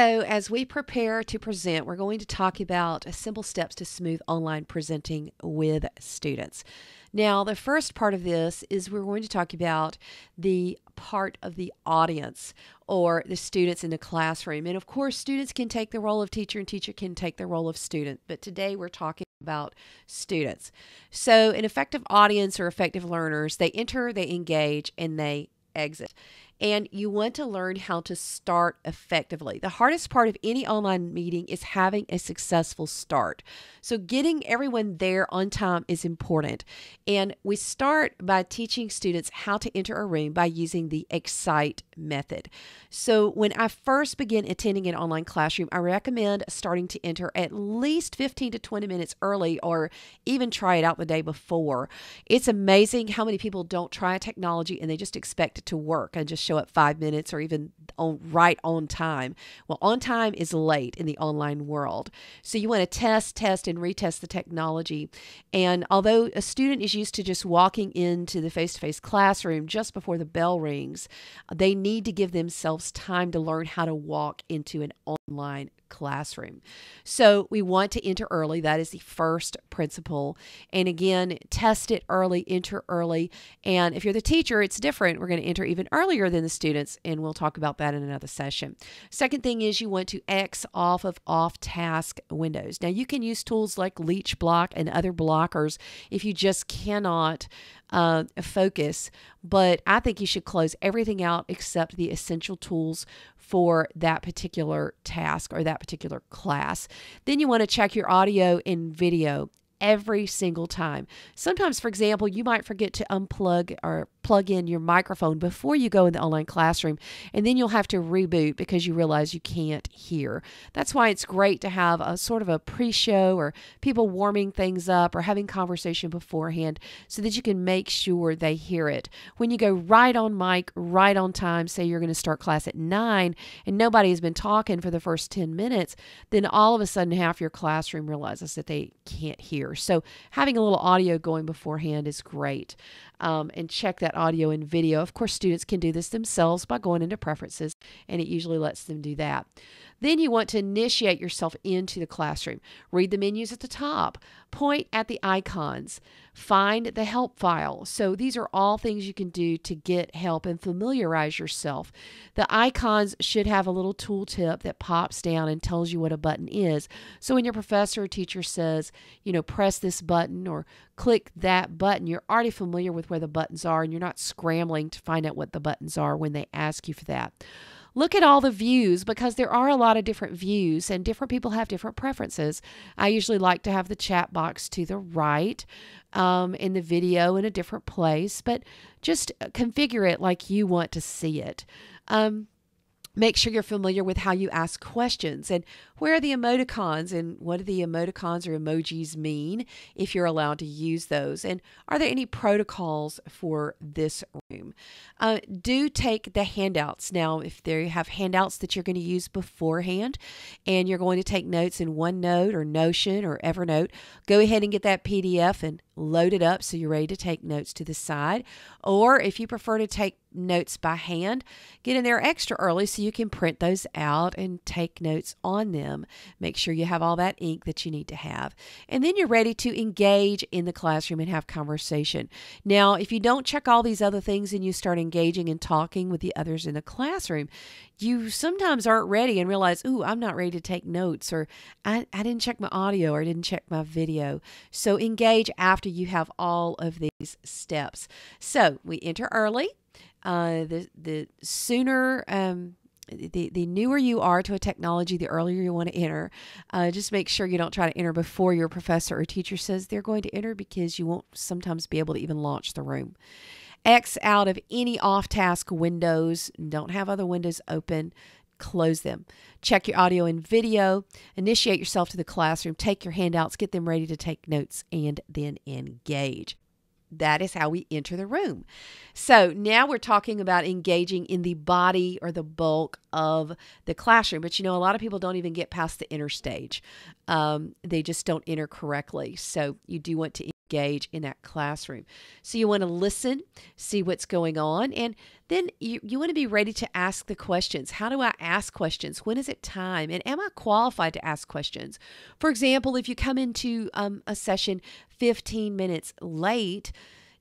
So, as we prepare to present, we're going to talk about simple steps to smooth online presenting with students. Now, the first part of this is we're going to talk about the part of the audience or the students in the classroom. And of course, students can take the role of teacher and teacher can take the role of student, but today we're talking about students. So, an effective audience or effective learners, they enter, they engage, and they exit and you want to learn how to start effectively. The hardest part of any online meeting is having a successful start. So, getting everyone there on time is important. And we start by teaching students how to enter a room by using the Excite method. So, when I first begin attending an online classroom, I recommend starting to enter at least 15 to 20 minutes early or even try it out the day before. It's amazing how many people don't try technology and they just expect it to work and just show up five minutes or even on right on time. Well, on time is late in the online world. So you want to test, test, and retest the technology. And although a student is used to just walking into the face to face classroom just before the bell rings, they need to give themselves time to learn how to walk into an online classroom. So we want to enter early. That is the first principle. And again, test it early, enter early. And if you're the teacher, it's different. We're going to enter even earlier than the students, and we'll talk about that in another session. Second thing is you want to X off of off task windows. Now you can use tools like Leech Block and other blockers if you just cannot uh, focus, but I think you should close everything out except the essential tools for that particular task or that particular class. Then you want to check your audio and video every single time. Sometimes, for example, you might forget to unplug or plug in your microphone before you go in the online classroom, and then you'll have to reboot because you realize you can't hear. That's why it's great to have a sort of a pre show or people warming things up or having conversation beforehand so that you can make sure they hear it. When you go right on mic, right on time, say you're going to start class at nine and nobody has been talking for the first 10 minutes, then all of a sudden half your classroom realizes that they can't hear. So having a little audio going beforehand is great. Um, and check that audio and video. Of course, students can do this themselves by going into preferences, and it usually lets them do that. Then you want to initiate yourself into the classroom. Read the menus at the top, point at the icons, find the help file. So these are all things you can do to get help and familiarize yourself. The icons should have a little tooltip that pops down and tells you what a button is. So when your professor or teacher says, you know, press this button or click that button, you're already familiar with where the buttons are and you're not scrambling to find out what the buttons are when they ask you for that look at all the views because there are a lot of different views and different people have different preferences. I usually like to have the chat box to the right um, in the video in a different place, but just uh, configure it like you want to see it. Um, make sure you're familiar with how you ask questions and where are the emoticons and what do the emoticons or emojis mean if you're allowed to use those? And are there any protocols for this room? Uh, do take the handouts. Now, if they have handouts that you're going to use beforehand and you're going to take notes in OneNote or Notion or Evernote, go ahead and get that PDF and load it up so you're ready to take notes to the side. Or if you prefer to take notes by hand, get in there extra early so you can print those out and take notes on them them. Make sure you have all that ink that you need to have. And then you're ready to engage in the classroom and have conversation. Now, if you don't check all these other things and you start engaging and talking with the others in the classroom, you sometimes aren't ready and realize, ooh, I'm not ready to take notes, or I, I didn't check my audio, or I didn't check my video. So engage after you have all of these steps. So we enter early. Uh, the the sooner um, the, the newer you are to a technology, the earlier you want to enter. Uh, just make sure you don't try to enter before your professor or teacher says they're going to enter because you won't sometimes be able to even launch the room. X out of any off task windows. Don't have other windows open. Close them. Check your audio and video. Initiate yourself to the classroom. Take your handouts. Get them ready to take notes and then engage that is how we enter the room. So now we're talking about engaging in the body or the bulk of the classroom. But you know, a lot of people don't even get past the inner stage, um, they just don't enter correctly. So you do want to engage in that classroom. So you want to listen, see what's going on, and then you, you want to be ready to ask the questions. How do I ask questions? When is it time? And am I qualified to ask questions? For example, if you come into um, a session 15 minutes late,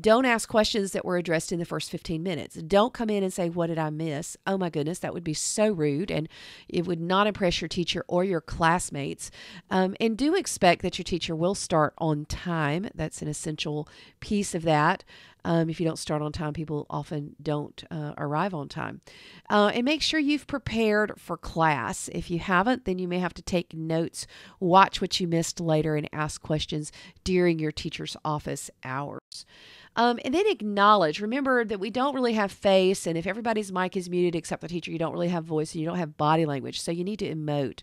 don't ask questions that were addressed in the first 15 minutes. Don't come in and say, What did I miss? Oh my goodness, that would be so rude. And it would not impress your teacher or your classmates. Um, and do expect that your teacher will start on time. That's an essential piece of that. Um, if you don't start on time, people often don't uh, arrive on time. Uh, and make sure you've prepared for class. If you haven't, then you may have to take notes, watch what you missed later, and ask questions during your teacher's office hours. Um, and then acknowledge. Remember that we don't really have face, and if everybody's mic is muted except the teacher, you don't really have voice and you don't have body language. So you need to emote.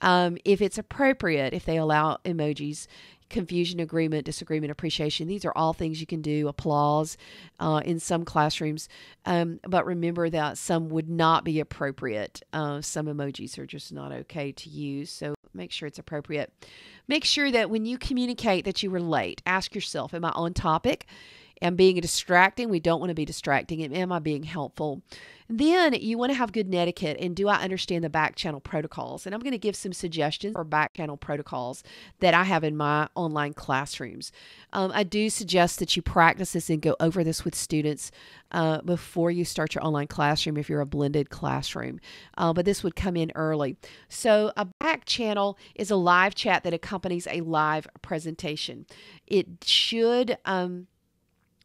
Um, if it's appropriate, if they allow emojis, confusion, agreement, disagreement, appreciation. These are all things you can do, applause uh, in some classrooms. Um, but remember that some would not be appropriate. Uh, some emojis are just not okay to use. So make sure it's appropriate. Make sure that when you communicate that you relate, ask yourself, am I on topic? Am being distracting? We don't want to be distracting. am I being helpful? Then you want to have good etiquette and do I understand the back channel protocols? And I'm going to give some suggestions for back channel protocols that I have in my online classrooms. Um, I do suggest that you practice this and go over this with students uh, before you start your online classroom if you're a blended classroom. Uh, but this would come in early. So a back channel is a live chat that accompanies a live presentation. It should. Um,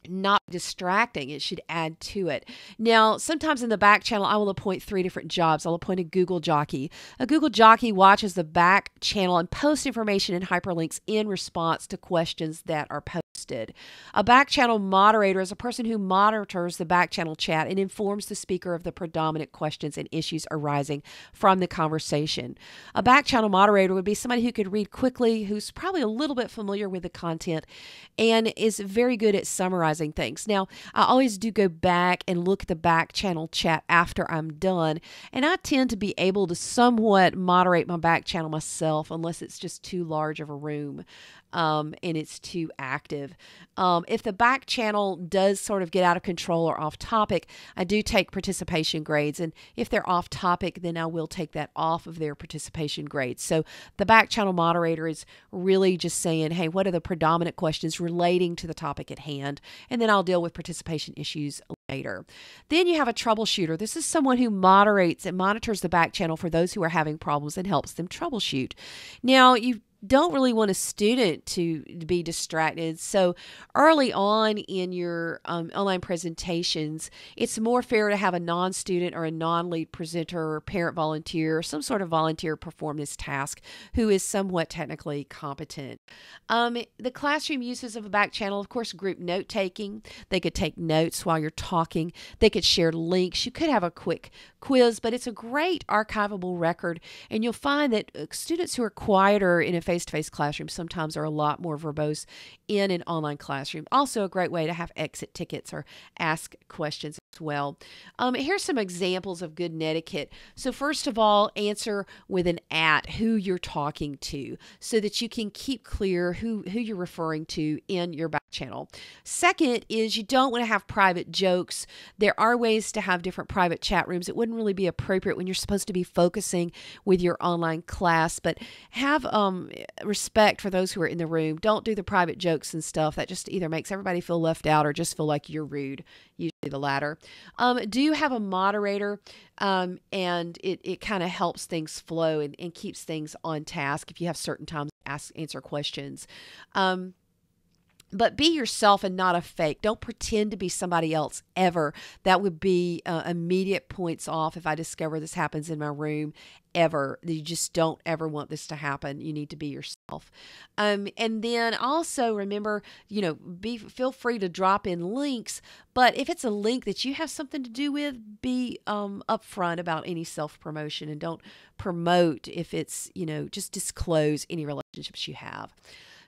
not distracting. It should add to it. Now, sometimes in the back channel, I will appoint three different jobs. I'll appoint a Google jockey. A Google jockey watches the back channel and posts information and hyperlinks in response to questions that are posted. A back channel moderator is a person who monitors the back channel chat and informs the speaker of the predominant questions and issues arising from the conversation. A back channel moderator would be somebody who could read quickly, who's probably a little bit familiar with the content, and is very good at summarizing organizing things. Now, I always do go back and look at the back channel chat after I'm done, and I tend to be able to somewhat moderate my back channel myself unless it's just too large of a room um, and it's too active. Um, if the back channel does sort of get out of control or off topic, I do take participation grades. And if they're off topic, then I will take that off of their participation grades. So the back channel moderator is really just saying, hey, what are the predominant questions relating to the topic at hand? and then I'll deal with participation issues later. Then you have a troubleshooter. This is someone who moderates and monitors the back channel for those who are having problems and helps them troubleshoot. Now, you don't really want a student to be distracted. So early on in your um, online presentations, it's more fair to have a non student or a non lead presenter or parent volunteer or some sort of volunteer perform this task who is somewhat technically competent. Um, the classroom uses of a back channel, of course, group note taking. They could take notes while you're talking, they could share links. You could have a quick quiz, but it's a great archivable record. And you'll find that uh, students who are quieter in a face to face classroom sometimes are a lot more verbose in an online classroom. Also, a great way to have exit tickets or ask questions as well. Um, here's some examples of good netiquette. So, first of all, answer with an at who you're talking to so that you can keep clear who, who you're referring to in your back channel. Second is you don't want to have private jokes. There are ways to have different private chat rooms. It wouldn't really be appropriate when you're supposed to be focusing with your online class, but have um, respect for those who are in the room. Don't do the private jokes and stuff. That just either makes everybody feel left out or just feel like you're rude. Usually the latter. Um, do have a moderator, um, and it, it kind of helps things flow and, and keeps things on task if you have certain times to ask answer questions. Um, but be yourself and not a fake. Don't pretend to be somebody else ever. That would be uh, immediate points off if I discover this happens in my room ever. You just don't ever want this to happen. You need to be yourself. Um, and then also remember, you know, be feel free to drop in links. But if it's a link that you have something to do with, be um, upfront about any self promotion and don't promote if it's you know just disclose any relationships you have.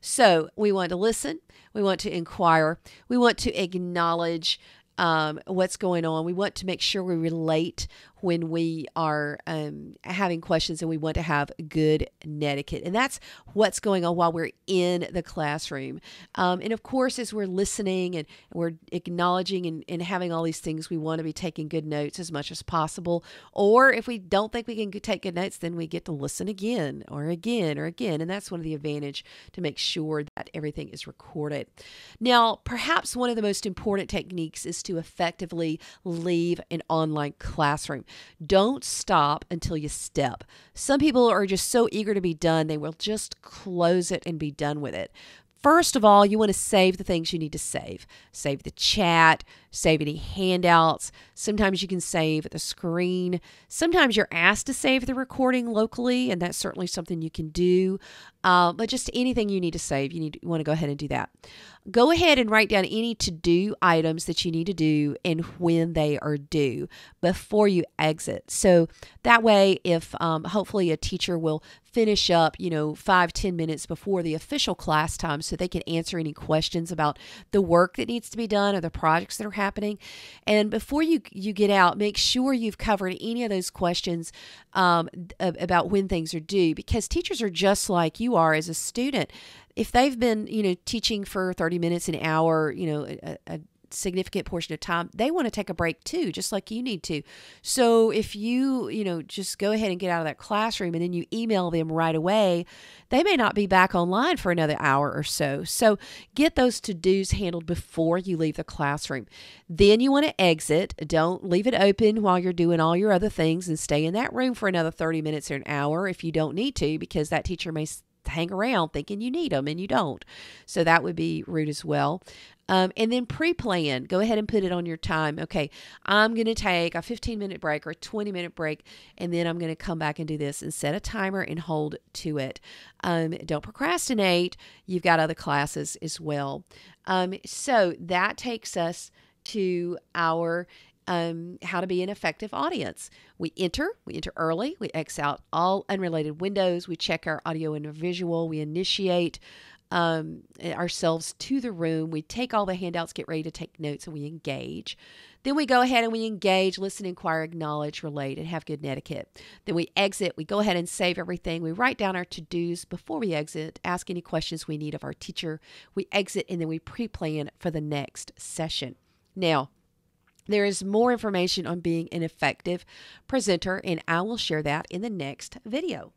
So we want to listen, we want to inquire, we want to acknowledge um, what's going on. We want to make sure we relate when we are um, having questions and we want to have good netiquette. And that's what's going on while we're in the classroom. Um, and of course, as we're listening and we're acknowledging and, and having all these things, we want to be taking good notes as much as possible. Or if we don't think we can take good notes, then we get to listen again or again or again. And that's one of the advantage to make sure that everything is recorded. Now, perhaps one of the most important techniques is to effectively leave an online classroom. Don't stop until you step. Some people are just so eager to be done, they will just close it and be done with it. First of all, you want to save the things you need to save. Save the chat, save any handouts. Sometimes you can save the screen. Sometimes you're asked to save the recording locally, and that's certainly something you can do. Uh, but just anything you need to save, you need you want to go ahead and do that. Go ahead and write down any to do items that you need to do and when they are due before you exit. So that way, if um, hopefully a teacher will finish up, you know, five ten minutes before the official class time so they can answer any questions about the work that needs to be done or the projects that are happening. And before you, you get out, make sure you've covered any of those questions um, about when things are due because teachers are just like you you are as a student. If they've been, you know, teaching for 30 minutes, an hour, you know, a, a significant portion of time, they want to take a break too, just like you need to. So if you, you know, just go ahead and get out of that classroom and then you email them right away, they may not be back online for another hour or so. So get those to dos handled before you leave the classroom. Then you want to exit. Don't leave it open while you're doing all your other things and stay in that room for another 30 minutes or an hour if you don't need to, because that teacher may hang around thinking you need them and you don't. So that would be rude as well. Um, and then pre plan, go ahead and put it on your time. Okay, I'm going to take a 15 minute break or a 20 minute break, and then I'm going to come back and do this and set a timer and hold to it. Um, don't procrastinate. You've got other classes as well. Um, so that takes us to our um, how to be an effective audience. We enter, we enter early, we X out all unrelated windows, we check our audio and visual, we initiate um, ourselves to the room, we take all the handouts, get ready to take notes, and we engage. Then we go ahead and we engage, listen, inquire, acknowledge, relate, and have good etiquette. Then we exit, we go ahead and save everything. We write down our to dos before we exit, ask any questions we need of our teacher. We exit and then we pre plan for the next session. Now, there is more information on being an effective presenter, and I will share that in the next video.